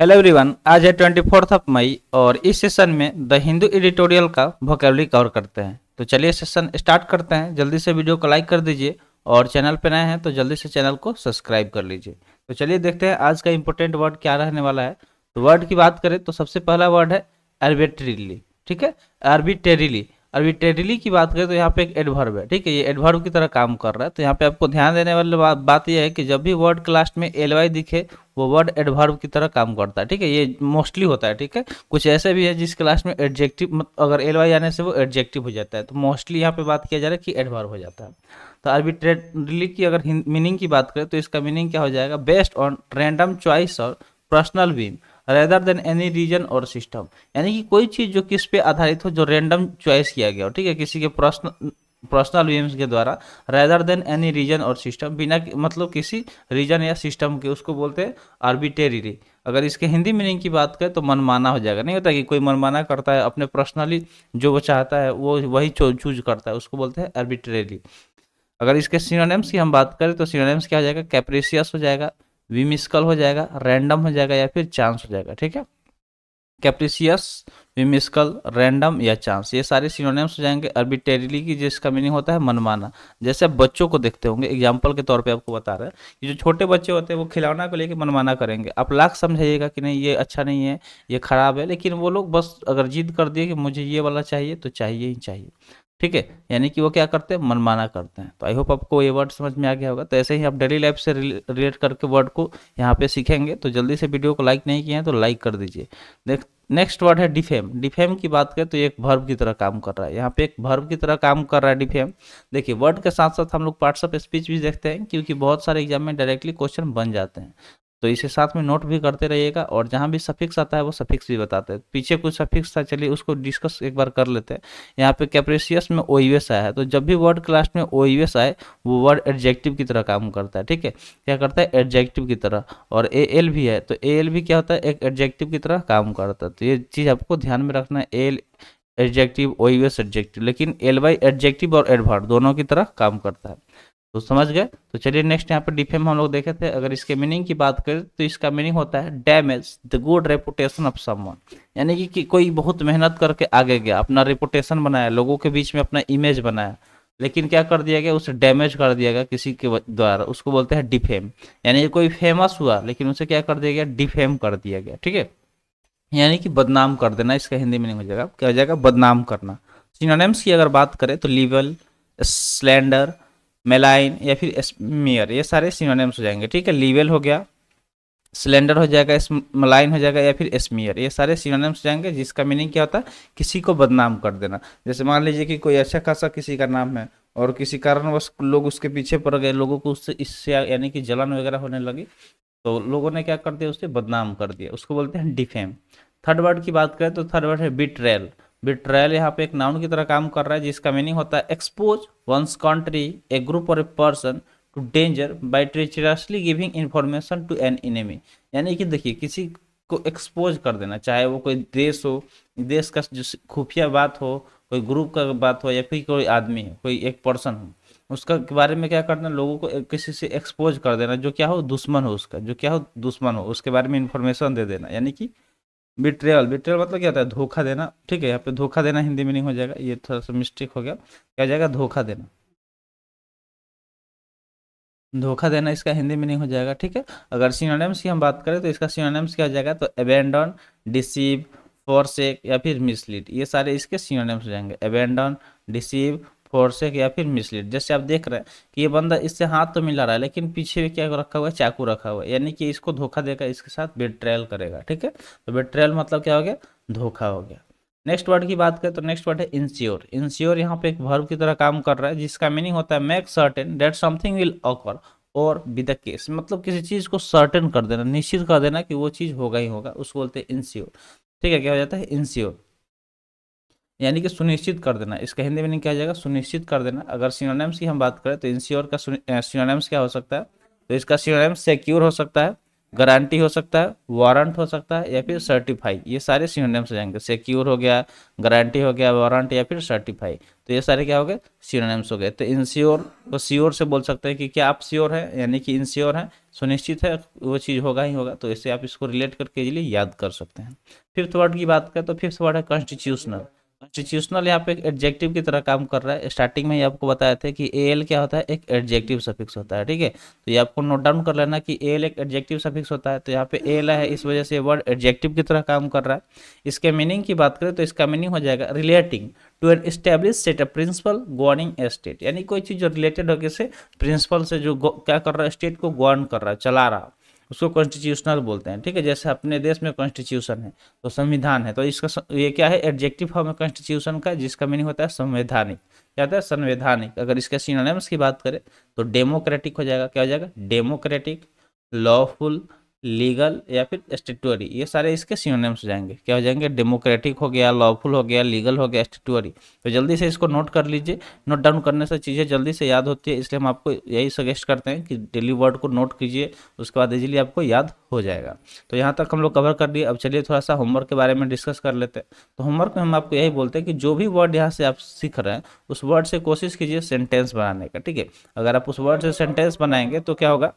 hello everyone आज है twenty fourth of May और इस सेशन में द हिंदू एडिटोरियल का वोकेबली कवर करते हैं तो चलिए सेशन स्टार्ट करते हैं जल्दी से वीडियो को लाइक कर दीजिए और चैनल पर नए हैं तो जल्दी से चैनल को सब्सक्राइब कर लीजिए तो चलिए देखते हैं आज का इंपॉर्टेंट वर्ड क्या रहने वाला है तो वर्ड की बात करें तो सबसे पहला वर्ड है आर्बिट्रेरीली ठीक है आर्बिटेरीली अर्बिट्रेरीली की बात करें तो यहाँ पे एक एडवर्ब है ठीक है ये एडवर्ब की तरह काम कर रहा है तो यहाँ पे आपको ध्यान देने वाली बात बात यह है कि जब भी वर्ड क्लास में एल वाई दिखे वो वर्ड एडवर्ब की तरह काम करता है ठीक है ये मोस्टली होता है ठीक है कुछ ऐसे भी है जिस क्लास में एडजेक्टिव अगर एल वाई आने से वो एडजेक्टिव हो जाता है तो मोस्टली यहाँ पे बात किया जा रहा है कि एडवर्ब हो जाता है तो आर्बिट्रेटली की अगर मीनिंग की बात करें तो इसका मीनिंग क्या हो जाएगा बेस्ट ऑन रेंडम चॉइस और personal whim rather than any reason और सिस्टम यानी कि कोई चीज़ जो किस पे आधारित हो जो रेंडम चॉइस किया गया हो ठीक है किसी के प्रश्न पर्सनल वीम्स के द्वारा रेदर देन एनी रीजन और सिस्टम बिना मतलब किसी रीजन या सिस्टम के उसको बोलते हैं आर्बिटेरी अगर इसके हिंदी मीनिंग की बात करें तो मनमाना हो जाएगा नहीं होता कि कोई मनमाना करता है अपने पर्सनली जो वो चाहता है वो वही चूज करता है उसको बोलते हैं आर्बिटेरी अगर इसके सीनोनेम्स की हम बात करें तो सीनोनेम्स क्या हो जाएगा कैप्रेसियस हो जाएगा वी मिस कॉल हो जाएगा रैंडम हो जाएगा या फिर चांस हो जाएगा ठीक है capricious whimsical random या चांस ये सारे सिनोनिम्स हो जाएंगे अर्बिटेरिली की जिसका मीनिंग होता है मनमाना जैसे आप बच्चों को देखते होंगे एग्जाम्पल के तौर पे आपको बता रहे हैं कि जो छोटे बच्चे होते हैं वो खिलौना को लेके मनमाना करेंगे आप लाख समझाइएगा कि नहीं ये अच्छा नहीं है ये खराब है लेकिन वो लोग बस अगर जिद कर दिए कि मुझे ये वाला चाहिए तो चाहिए ही चाहिए ठीक है यानी कि वो क्या करते हैं मनमाना करते हैं तो आई होप आपको ये वर्ड समझ में आ गया होगा तो ऐसे ही आप डेली लाइफ से रिलेट करके वर्ड को यहाँ पे सीखेंगे तो जल्दी से वीडियो को लाइक नहीं किया है तो लाइक कर दीजिए देख नेक्स्ट वर्ड है डिफेम डिफेम की बात करें तो एक भर्व की तरह काम कर रहा है यहाँ पे एक भर्व की तरह काम कर रहा है डिफेम देखिए वर्ड के साथ साथ हम लोग पार्ट्स ऑफ स्पीच भी देखते हैं क्योंकि बहुत सारे एग्जाम में डायरेक्टली क्वेश्चन बन जाते हैं तो इसे साथ में नोट भी करते रहिएगा और जहाँ भी सफिक्स आता है वो सफिक्स भी बताते हैं पीछे कुछ सफिक्स था चलिए उसको डिस्कस एक बार कर लेते हैं यहाँ पे कैप्रेसियस में ओइवेस आया है तो जब भी वर्ड क्लास में ओइवेस आए वो वर्ड एडजेक्टिव की तरह काम करता है ठीक है क्या करता है एडजेक्टिव की तरह और ए एल भी है तो ए एल भी क्या होता है एक एडजेक्टिव की तरह काम करता है तो ये चीज़ आपको ध्यान में रखना है एल एडजेक्टिव ओइवेस एडजेक्टिव लेकिन एल वाई एडजेक्टिव और एडवर्ड दोनों की तरह काम करता है तो समझ गए तो चलिए नेक्स्ट यहाँ पर डिफेम हम लोग देखे थे अगर इसके मीनिंग की बात करें तो इसका मीनिंग होता है damage the good reputation of someone यानी कि, कि कोई बहुत मेहनत करके आगे गया अपना रेपुटेशन बनाया लोगों के बीच में अपना इमेज बनाया लेकिन क्या कर दिया गया उसे डैमेज कर दिया गया किसी के द्वारा उसको बोलते हैं डिफेम यानी कोई फेमस हुआ लेकिन उसे क्या कर दिया गया डिफेम कर दिया गया ठीक है यानी कि बदनाम कर देना इसका हिंदी मीनिंग हो जाएगा क्या हो जाएगा बदनाम करना सिनोनिम्स की अगर बात करें तो लीवल स्लैंडर मेलाइन या फिर स्मियर ये सारे सिनोनिम्स हो जाएंगे ठीक है लीवेल हो गया सिलेंडर हो जाएगा मलाइन हो जाएगा या फिर स्मियर ये सारे सिनोनिम्स जाएंगे जिसका मीनिंग क्या होता है किसी को बदनाम कर देना जैसे मान लीजिए कि कोई अच्छा खासा किसी का नाम है और किसी कारणवश लोग उसके पीछे पड़ गए लोगों को उससे इससे यानी कि जलन वगैरह होने लगी तो लोगों ने क्या कर दिया उसे बदनाम कर दिया उसको बोलते हैं डिफेम थर्ड वर्ड की बात करें तो थर्ड वर्ड है बिट्रेल बिट्रायल यहाँ पे एक नाउन की तरह काम कर रहा है जिसका मीनिंग होता है expose one's country a group और a person to danger by treacherously giving information to an enemy यानी कि देखिए किसी को एक्सपोज कर देना चाहे वो कोई देश हो देश का जो खुफिया बात हो कोई ग्रुप का बात हो या फिर कोई आदमी हो कोई एक पर्सन हो उसका के बारे में क्या करना लोगों को किसी से एक्सपोज कर देना जो क्या हो दुश्मन हो उसका जो क्या हो दुश्मन हो उसके बारे में इंफॉर्मेशन दे देना यानी कि बिट्रेवल बिट्रेवल मतलब क्या होता है धोखा देना ठीक है यहाँ पे धोखा देना हिंदी में नहीं हो जाएगा ये थोड़ा सा मिस्टेक हो गया क्या जाएगा धोखा देना धोखा देना इसका हिंदी में नहीं हो जाएगा ठीक है अगर सीनोनेम्स की हम बात करें तो इसका सीनोनेम्स क्या हो जाएगा तो एबेंडन डिसीव फोरसेक या फिर मिसलीड ये सारे इसके सीनोनेम्स हो जाएंगे एबेंडन डिसीव फोर्सेक या फिर मिसलीड जैसे आप देख रहे हैं कि ये बंदा इससे हाथ तो मिला रहा है लेकिन पीछे भी क्या रखा हुआ है चाकू रखा हुआ है यानी कि इसको धोखा देगा इसके साथ बेट्रेल करेगा ठीक है तो बेट्रेल मतलब क्या हो गया धोखा हो गया नेक्स्ट वर्ड की बात करें तो नेक्स्ट वर्ड है इंश्योर इंश्योर यहाँ पे एक भर्व की तरह काम कर रहा है जिसका मीनिंग होता है make certain that something will occur और विद द केस मतलब किसी चीज़ को सर्टेन कर देना निश्चित कर देना कि वो चीज़ होगा ही होगा उसको बोलते हैं इंश्योर ठीक है क्या हो जाता है इंश्योर यानी कि सुनिश्चित कर देना इसका हिंदी मीनिंग क्या जाएगा सुनिश्चित कर देना अगर सीनोनेम्स की हम बात करें तो इंश्योर का सीनोनेम्स क्या हो सकता है तो इसका सीनोनेम्स सिक्योर हो सकता है गारंटी हो सकता है वारंट हो सकता है या फिर सर्टिफाई ये सारे सीनोनेम्स हो जाएंगे सिक्योर हो गया गारंटी हो गया वारंट या फिर सर्टिफाई तो ये सारे क्या हो गए सीनोनेम्स हो गए तो इंश्योर को श्योर से बोल सकते हैं कि क्या आप श्योर हैं यानी कि इंश्योर हैं सुनिश्चित है वो चीज़ होगा ही होगा तो इससे आप इसको रिलेट करके इजिली याद कर सकते हैं फिफ्थ वर्ड की बात करें तो फिफ्थ वर्ड है कॉन्स्टिट्यूशनल कॉन्स्टिट्यूशनल यहाँ पे एक एडजेक्टिव की तरह काम कर रहा है स्टार्टिंग में ये आपको बताया था कि ए एल क्या होता है एक एडजेक्टिव सफिक्स होता है ठीक है तो ये आपको नोट डाउन कर लेना कि ए एल एक एडजेक्टिव सफिक्स होता है तो यहाँ पे ए एल है इस वजह से वर्ड एडजेक्टिव की तरह काम कर रहा है इसके मीनिंग की बात करें तो इसका मीनिंग हो जाएगा relating to an establish set of principle governing state यानी कोई चीज़ जो रिलेटेड हो किसी प्रिंसिपल से जो क्या कर रहा है स्टेट को गवर्न कर रहा है चला रहा है उसको कॉन्स्टिट्यूशनल बोलते हैं ठीक है जैसे अपने देश में कॉन्स्टिट्यूशन है तो संविधान है तो इसका ये क्या है एडजेक्टिव फॉर्म है कॉन्स्टिट्यूशन का जिसका मीनिंग होता है संवैधानिक क्या होता है संवैधानिक अगर इसके सिनोनिम्स की बात करें तो डेमोक्रेटिक हो जाएगा क्या हो जाएगा डेमोक्रेटिक लॉफुल लीगल या फिर स्टेटुअरी ये सारे इसके सिनोनिम्स हो जाएंगे क्या हो जाएंगे डेमोक्रेटिक हो गया लॉफुल हो गया लीगल हो गया स्टेटुअरी तो जल्दी से इसको नोट कर लीजिए नोट डाउन करने से चीज़ें जल्दी से याद होती है इसलिए हम आपको यही सजेस्ट करते हैं कि डेली वर्ड को नोट कीजिए उसके बाद इजीली आपको याद हो जाएगा तो यहाँ तक हम लोग कवर कर लिए अब चलिए थोड़ा सा होमवर्क के बारे में डिस्कस कर लेते हैं तो होमवर्क में हम आपको यही बोलते हैं कि जो भी वर्ड यहाँ से आप सीख रहे हैं उस वर्ड से कोशिश कीजिए सेंटेंस बनाने का ठीक है अगर आप उस वर्ड से सेंटेंस बनाएंगे तो क्या होगा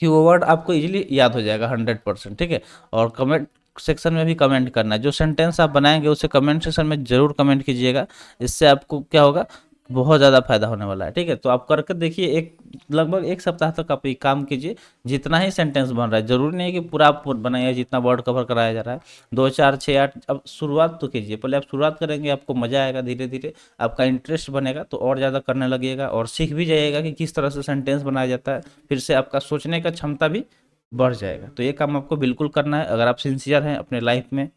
कि वो वर्ड आपको इजीली याद हो जाएगा हंड्रेड परसेंट ठीक है और कमेंट सेक्शन में भी कमेंट करना है जो सेंटेंस आप बनाएंगे उसे कमेंट सेक्शन में ज़रूर कमेंट कीजिएगा इससे आपको क्या होगा बहुत ज़्यादा फायदा होने वाला है ठीक है तो आप करके देखिए एक लगभग एक सप्ताह तक आप काम कीजिए जितना ही सेंटेंस बन रहा है जरूरी नहीं है कि पूरा आप बनाइए जितना वर्ड कवर कराया जा रहा है दो चार छः आठ अब शुरुआत तो कीजिए पहले आप शुरुआत करेंगे आपको मज़ा आएगा धीरे धीरे आपका इंटरेस्ट बनेगा तो और ज़्यादा करने लगेगा और सीख भी जाइएगा कि किस तरह से सेंटेंस बनाया जाता है फिर से आपका सोचने का क्षमता भी बढ़ जाएगा तो ये काम आपको बिल्कुल करना है अगर आप सिंसियर हैं अपने लाइफ में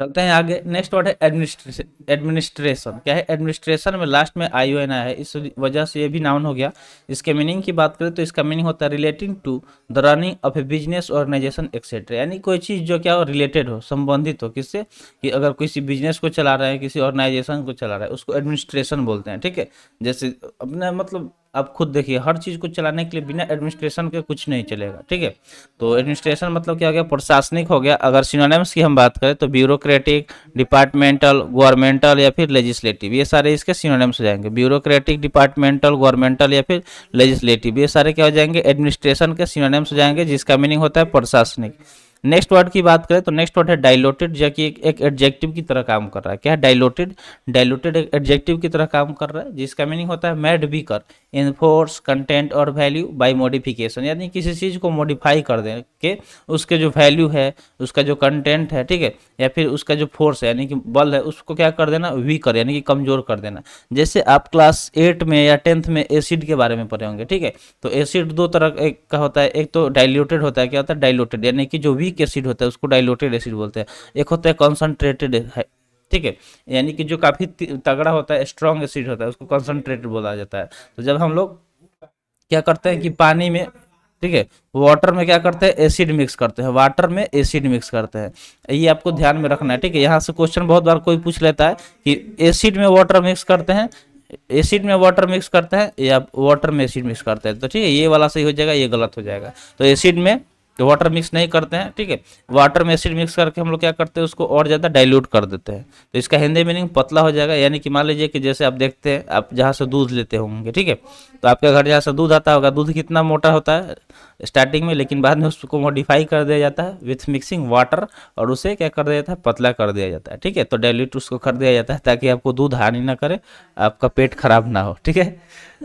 चलते हैं आगे नेक्स्ट वर्ड है एडमिनिस्ट्रेशन एडमिनिस्ट्रेशन क्या है एडमिनिस्ट्रेशन में लास्ट में आई यू एन आया है इस वजह से ये भी नाउन हो गया इसके मीनिंग की बात करें तो इसका मीनिंग होता है relating to the running of a business organization etcetera यानी कोई चीज़ जो क्या हो रिलेटेड हो संबंधित हो किससे कि अगर किसी बिजनेस को चला रहा है किसी ऑर्गेनाइजेशन को चला रहा है उसको एडमिनिस्ट्रेशन बोलते हैं ठीक है जैसे अपना मतलब अब खुद देखिए हर चीज़ को चलाने के लिए बिना एडमिनिस्ट्रेशन के कुछ नहीं चलेगा ठीक है तो एडमिनिस्ट्रेशन मतलब क्या हो गया प्रशासनिक हो गया अगर सिनोनिम्स की हम बात करें तो ब्यूरोक्रेटिक डिपार्टमेंटल गवर्नमेंटल या फिर लेजिस्लेटिव ये सारे इसके सिनोनिम्स हो जाएंगे ब्यूरोक्रेटिक डिपार्टमेंटल गवर्नमेंटल या फिर लेजिस्लेटिव ये सारे क्या हो जाएंगे एडमिनिस्ट्रेशन के सिनोनिम्स हो जाएंगे जिसका मीनिंग होता है प्रशासनिक नेक्स्ट वर्ड की बात करें तो नेक्स्ट वर्ड है डायलोटेड जो कि एक एडजेक्टिव की तरह काम कर रहा है क्या है डायलोटेड डायलोटेड एक एडजेक्टिव की तरह काम कर रहा है जिसका मीनिंग होता है मैड बी कर इन्फोर्स कंटेंट और वैल्यू बाय मॉडिफिकेशन यानी किसी चीज़ को मॉडिफाई कर दें के उसके जो वैल्यू है उसका जो कंटेंट है ठीक है या फिर उसका जो फोर्स है यानी कि बल है उसको क्या कर देना वीकर यानी कि कमज़ोर कर देना जैसे आप क्लास एट में या टेंथ में एसिड के बारे में पढ़े होंगे ठीक है तो एसिड दो तरह का होता है एक तो डायलोटेड होता है क्या होता है डायलोटेड यानी कि जो वीक एसिडिक एसिड होता है उसको डाइलोटेड एसिड बोलते हैं एक होता है कॉन्सनट्रेटेड है ठीक है यानी कि जो काफ़ी तगड़ा होता है स्ट्रॉन्ग एसिड होता है उसको कॉन्सनट्रेटेड बोला जाता है तो जब हम लोग क्या करते हैं कि पानी में ठीक है वाटर में क्या करते हैं एसिड मिक्स करते हैं वाटर में एसिड मिक्स करते हैं ये आपको ध्यान में रखना है ठीक है यहाँ से क्वेश्चन बहुत बार कोई पूछ लेता है कि एसिड में वाटर मिक्स करते हैं एसिड में वाटर मिक्स करते हैं या वाटर में एसिड मिक्स करते हैं तो ठीक है ये वाला सही हो जाएगा ये गलत हो जाएगा तो एसिड में तो वाटर मिक्स नहीं करते हैं ठीक है वाटर में एसिड मिक्स करके हम लोग क्या करते हैं उसको और ज़्यादा डाइल्यूट कर देते हैं तो इसका हिंदी मीनिंग पतला हो जाएगा यानी कि मान लीजिए कि जैसे आप देखते हैं आप जहाँ से दूध लेते होंगे ठीक है तो आपके घर जहाँ से दूध आता होगा दूध कितना मोटा होता है स्टार्टिंग में लेकिन बाद में उसको मॉडिफाई कर दिया जाता है विथ मिक्सिंग वाटर और उसे क्या कर दिया जाता है पतला कर दिया जाता है ठीक है तो डाइल्यूट उसको कर दिया जाता है ताकि आपको दूध हानि ना करे आपका पेट खराब ना हो ठीक है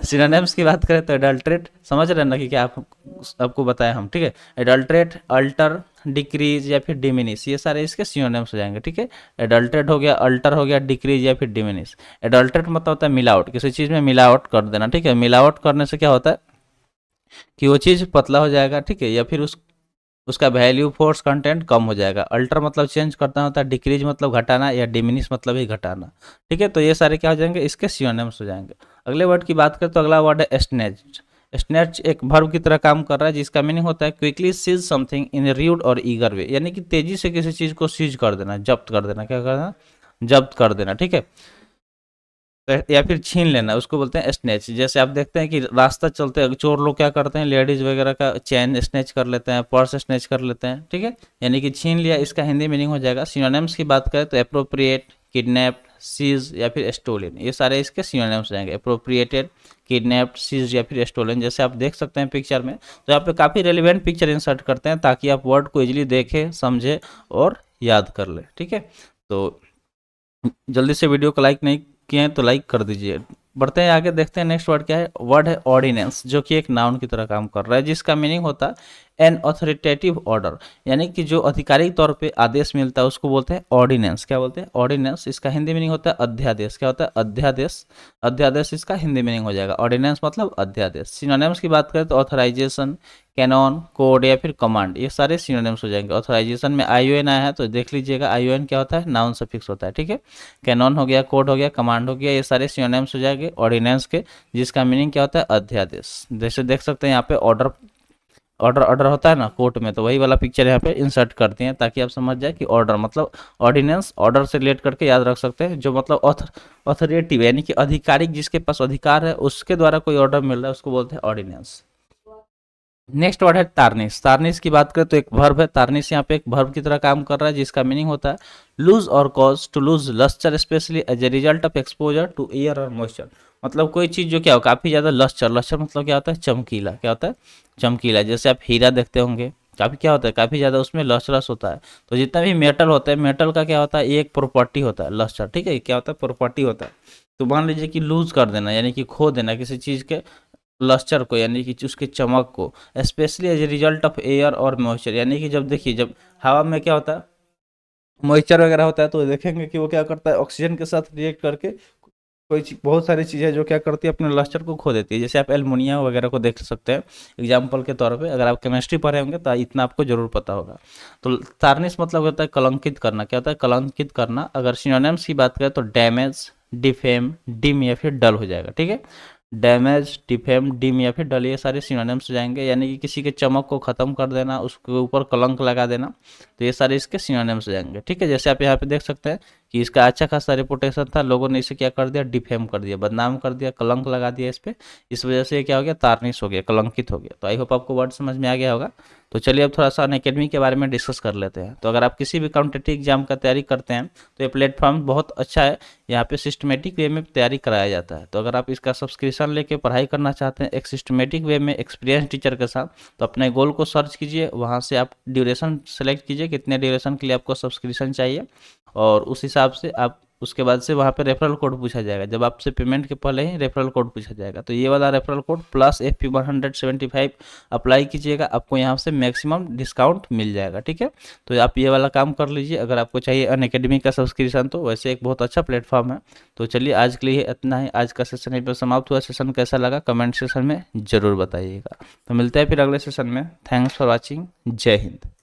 सिनोनिम्स की बात करें तो एडल्ट्रेट समझ रहे ना कि क्या आप आपको बताया हम ठीक है एडल्ट्रेट अल्टर डिक्रीज या फिर डिमिनिस ये सारे इसके सिनोनिम्स हो जाएंगे ठीक है एडल्ट्रेट हो गया अल्टर हो गया डिक्रीज या फिर डिमिनिस एडल्ट्रेट मतलब होता है मिलावट किसी चीज़ में मिलावट कर देना ठीक है मिलावट करने से क्या होता है कि वो चीज़ पतला हो जाएगा ठीक है या फिर उस उसका वैल्यू फोर्स कंटेंट कम हो जाएगा अल्टर मतलब चेंज करना होता है डिक्रीज मतलब घटाना या डिमिनिस मतलब ही घटाना ठीक है तो ये सारे क्या हो जाएंगे इसके सियोनिम्स हो जाएंगे अगले वर्ड की बात करें तो अगला वर्ड है स्नेच स्नेच एक भर्व की तरह काम कर रहा है जिसका मीनिंग होता है quickly seize something in rude और ईगर वे यानी कि तेजी से किसी चीज को सीज कर देना जब्त कर देना क्या कर देना जब्त कर देना ठीक है तो या फिर छीन लेना उसको बोलते हैं स्नेच जैसे आप देखते हैं कि रास्ता चलते चोर लोग क्या करते हैं लेडीज वगैरह का चैन स्नेच कर लेते हैं पर्स स्नेच कर लेते हैं ठीक है यानी कि छीन लिया इसका हिंदी मीनिंग हो जाएगा सिनोनिम्स की बात करें तो अप्रोप्रिएट किडनेप्ड सीज या फिर स्टोलिन ये सारे इसके सीनोनिम्स रहेंगे अप्रोप्रिएटेड किडनेप्ड सीज या फिर स्टोलन जैसे आप देख सकते हैं पिक्चर में तो यहाँ पे काफ़ी रेलिवेंट पिक्चर इंसर्ट करते हैं ताकि आप वर्ड को इजीली देखें समझें और याद कर लें ठीक है तो जल्दी से वीडियो को लाइक नहीं किए हैं तो लाइक कर दीजिए बढ़ते हैं आगे देखते हैं नेक्स्ट वर्ड क्या है वर्ड है ऑर्डिनेंस जो कि एक नाउन की तरह काम कर रहा है जिसका मीनिंग होता है एन ऑथोरिटेटिव ऑर्डर यानी कि जो आधिकारिक तौर पे आदेश मिलता है उसको बोलते हैं ऑर्डिनेंस क्या बोलते हैं ऑर्डिनेंस इसका हिंदी मीनिंग होता है अध्यादेश क्या होता है अध्यादेश अध्यादेश इसका हिंदी मीनिंग हो जाएगा ऑर्डिनेंस मतलब अध्यादेश सिनोनिम्स की बात करें तो ऑथोराइजेशन कैनॉन कोड या फिर कमांड ये सारे सिनोनिम्स हो जाएंगे ऑथोराइजेशन में आई आया है तो देख लीजिएगा आई क्या होता है नाउन से फिक्स होता है ठीक है कैनॉन हो गया कोड हो गया कमांड हो गया ये सारे सिनोनिम्स हो जाएंगे ऑर्डिनेंस के जिसका मीनिंग क्या होता है अध्यादेश जैसे देख सकते हैं यहाँ पे ऑर्डर ऑर्डर ऑर्डर होता है ना कोर्ट में तो वही वाला पिक्चर यहाँ पे इंसर्ट करते हैं ताकि आप समझ जाए कि ऑर्डर मतलब ऑर्डिनेंस ऑर्डर से रिलेट करके याद रख सकते हैं जो मतलब ऑथर ऑथोरेटिव यानी कि अधिकारिक जिसके पास अधिकार है उसके द्वारा कोई ऑर्डर मिल रहा है उसको बोलते हैं ऑर्डिनेंस नेक्स्ट वर्ड है तारनिस तारनिस की बात करें तो एक भर्व है तारनिस यहाँ पे एक भर्व की तरह काम कर रहा है जिसका मीनिंग होता है लूज और cause to lose lustre especially as a result of exposure to air और मॉइस्चर मतलब कोई चीज़ जो क्या हो काफ़ी ज़्यादा लश्चर लश्चर मतलब क्या होता है चमकीला क्या होता है चमकीला जैसे आप हीरा देखते होंगे काफ़ी क्या होता है काफ़ी ज़्यादा उसमें लस होता है तो जितना भी मेटल होता है मेटल का क्या होता है एक प्रॉपर्टी होता है लश्चर ठीक है क्या होता है प्रॉपर्टी होता है तो मान लीजिए कि लूज़ कर देना यानी कि खो देना किसी चीज़ के लस्टर को यानी कि उसके चमक को especially as a result of air और मॉइस्चर यानी कि जब देखिए जब हवा में क्या होता है मॉइस्चर वगैरह होता है तो देखेंगे कि वो क्या करता है ऑक्सीजन के साथ रिएक्ट करके कोई बहुत सारी चीज़ें जो क्या करती है अपने लस्टर को खो देती है जैसे आप एलमोनिया वगैरह को देख सकते हैं एग्जाम्पल के तौर पे अगर आप केमिस्ट्री पढ़े होंगे तो इतना आपको जरूर पता होगा तो तारनिस मतलब होता है कलंकित करना क्या होता है कलंकित करना अगर सिनोनिम्स की बात करें तो डैमेज डिफेम डिम या फिर डल हो जाएगा ठीक है डैमेज डिफेम डिम या फिर डल ये सारे सिनोनिम्स जाएंगे यानी कि किसी के चमक को ख़त्म कर देना उसके ऊपर कलंक लगा देना तो ये सारे इसके सिनोनिम्स जाएंगे ठीक है जैसे आप यहाँ पे देख सकते हैं कि इसका अच्छा खासा रिपोर्टेशन था लोगों ने इसे क्या कर दिया डिफेम कर दिया बदनाम कर दिया कलंक लगा दिया इस पर इस वजह से क्या हो गया तारनिश हो गया कलंकित हो गया तो आई होप आपको वर्ड समझ में आ गया होगा तो चलिए अब थोड़ा सा अन अकेडमी के बारे में डिस्कस कर लेते हैं तो अगर आप किसी भी कॉम्पिटेटिव एग्जाम का तैयारी करते हैं तो ये प्लेटफॉर्म बहुत अच्छा है यहाँ पे सिस्टमेटिक वे में तैयारी कराया जाता है तो अगर आप इसका सब्सक्रिप्शन लेके पढ़ाई करना चाहते हैं एक सिस्टमेटिक वे में एक्सपीरियंस टीचर के साथ तो अपने गोल को सर्च कीजिए वहाँ से आप ड्यूरेशन सेलेक्ट कीजिए कितने ड्यूरेशन के लिए आपको सब्सक्रिप्शन चाहिए और उस हिसाब हिसाब से आप उसके बाद से वहाँ पे रेफरल कोड पूछा जाएगा जब आपसे पेमेंट के पहले ही रेफरल कोड पूछा जाएगा तो ये वाला referral code plus F P one hundred seventy five apply कीजिएगा आपको यहाँ से मैक्सिमम डिस्काउंट मिल जाएगा ठीक है तो आप ये वाला काम कर लीजिए अगर आपको चाहिए अन अकेडमी का सब्सक्रिप्शन तो वैसे एक बहुत अच्छा प्लेटफॉर्म है तो चलिए आज के लिए इतना ही आज का सेशन यहीं पर समाप्त हुआ सेशन कैसा लगा कमेंट सेशन में ज़रूर बताइएगा तो मिलते हैं फिर अगले सेशन में थैंक्स फॉर वॉचिंग जय हिंद